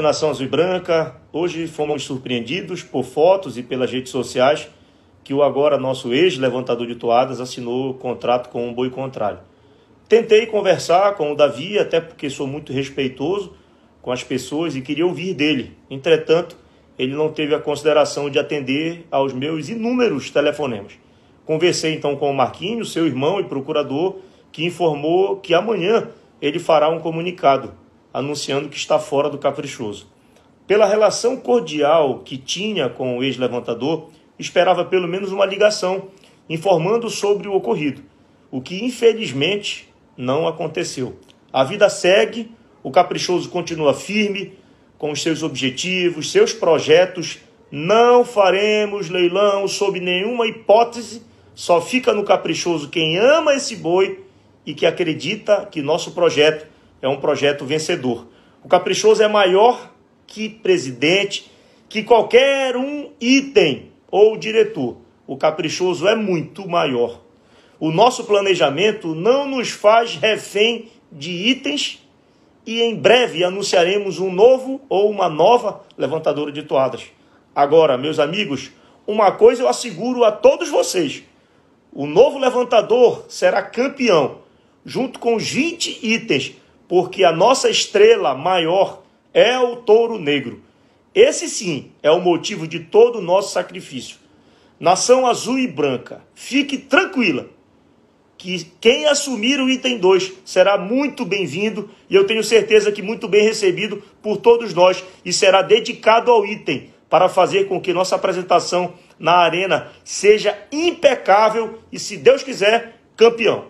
Nação Azul e Branca, hoje fomos surpreendidos por fotos e pelas redes sociais que o agora nosso ex-levantador de toadas assinou contrato com o um boi contrário. Tentei conversar com o Davi, até porque sou muito respeitoso com as pessoas e queria ouvir dele. Entretanto, ele não teve a consideração de atender aos meus inúmeros telefonemas. Conversei então com o Marquinho, seu irmão e procurador, que informou que amanhã ele fará um comunicado anunciando que está fora do caprichoso. Pela relação cordial que tinha com o ex-levantador, esperava pelo menos uma ligação informando sobre o ocorrido, o que infelizmente não aconteceu. A vida segue, o caprichoso continua firme com os seus objetivos, seus projetos. Não faremos leilão sob nenhuma hipótese, só fica no caprichoso quem ama esse boi e que acredita que nosso projeto é um projeto vencedor. O caprichoso é maior que presidente, que qualquer um item ou diretor. O caprichoso é muito maior. O nosso planejamento não nos faz refém de itens e em breve anunciaremos um novo ou uma nova levantadora de toadas. Agora, meus amigos, uma coisa eu asseguro a todos vocês: o novo levantador será campeão, junto com os 20 itens porque a nossa estrela maior é o touro negro. Esse sim é o motivo de todo o nosso sacrifício. Nação azul e branca, fique tranquila que quem assumir o item 2 será muito bem-vindo e eu tenho certeza que muito bem recebido por todos nós e será dedicado ao item para fazer com que nossa apresentação na arena seja impecável e, se Deus quiser, campeão.